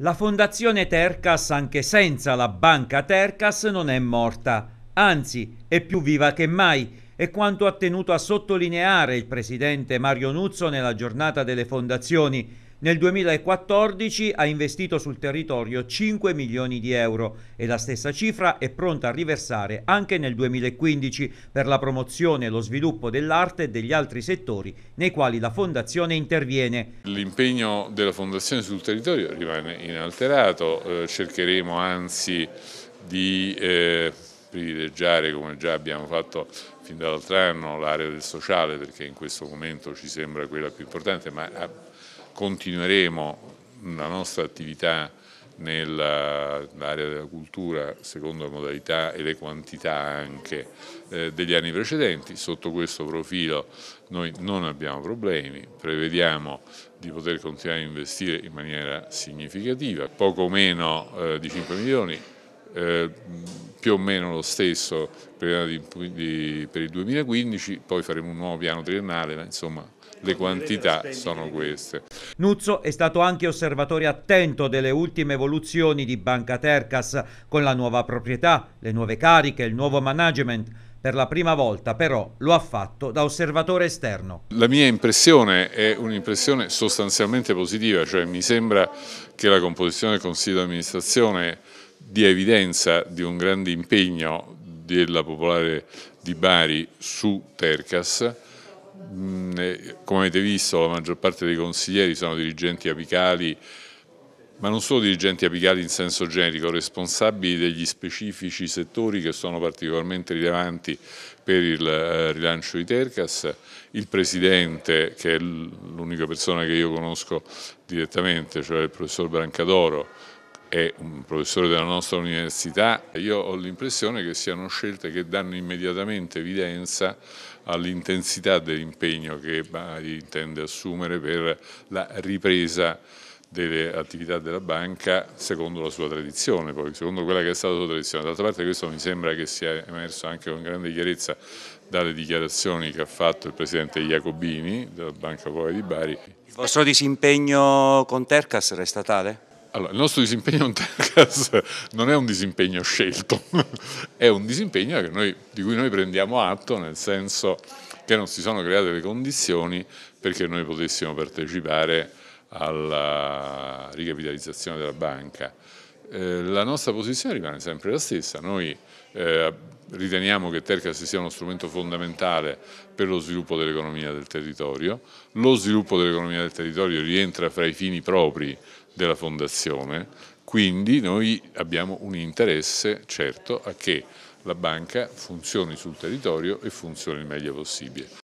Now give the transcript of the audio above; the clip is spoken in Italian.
La Fondazione Tercas, anche senza la banca Tercas, non è morta, anzi è più viva che mai. È quanto ha tenuto a sottolineare il presidente Mario Nuzzo nella giornata delle fondazioni, nel 2014 ha investito sul territorio 5 milioni di euro e la stessa cifra è pronta a riversare anche nel 2015 per la promozione e lo sviluppo dell'arte e degli altri settori nei quali la Fondazione interviene. L'impegno della Fondazione sul territorio rimane inalterato, eh, cercheremo anzi di eh, privilegiare, come già abbiamo fatto fin dall'altro anno, l'area del sociale perché in questo momento ci sembra quella più importante, ma ah, continueremo la nostra attività nell'area della cultura secondo le modalità e le quantità anche eh, degli anni precedenti. Sotto questo profilo noi non abbiamo problemi, prevediamo di poter continuare a investire in maniera significativa, poco meno eh, di 5 milioni, eh, più o meno lo stesso per il 2015, poi faremo un nuovo piano triennale, ma insomma le quantità sono queste. Nuzzo è stato anche osservatore attento delle ultime evoluzioni di Banca Tercas con la nuova proprietà, le nuove cariche, il nuovo management. Per la prima volta però lo ha fatto da osservatore esterno. La mia impressione è un'impressione sostanzialmente positiva, cioè mi sembra che la composizione del Consiglio di amministrazione dia evidenza di un grande impegno della Popolare di Bari su Tercas Mm, eh, come avete visto la maggior parte dei consiglieri sono dirigenti apicali, ma non solo dirigenti apicali in senso generico, responsabili degli specifici settori che sono particolarmente rilevanti per il eh, rilancio di Tercas, il presidente che è l'unica persona che io conosco direttamente, cioè il professor Brancadoro, è un professore della nostra università, io ho l'impressione che siano scelte che danno immediatamente evidenza all'intensità dell'impegno che Bari intende assumere per la ripresa delle attività della banca secondo la sua tradizione, poi, secondo quella che è stata la sua tradizione. D'altra parte questo mi sembra che sia emerso anche con grande chiarezza dalle dichiarazioni che ha fatto il Presidente Jacobini della Banca Poi di Bari. Il vostro disimpegno con Tercas resta tale? Allora, il nostro disimpegno in Telecast non è un disimpegno scelto, è un disimpegno noi, di cui noi prendiamo atto, nel senso che non si sono create le condizioni perché noi potessimo partecipare alla ricapitalizzazione della banca. Eh, la nostra posizione rimane sempre la stessa, noi eh, riteniamo che Tercas sia uno strumento fondamentale per lo sviluppo dell'economia del territorio, lo sviluppo dell'economia del territorio rientra fra i fini propri della fondazione, quindi noi abbiamo un interesse certo a che la banca funzioni sul territorio e funzioni il meglio possibile.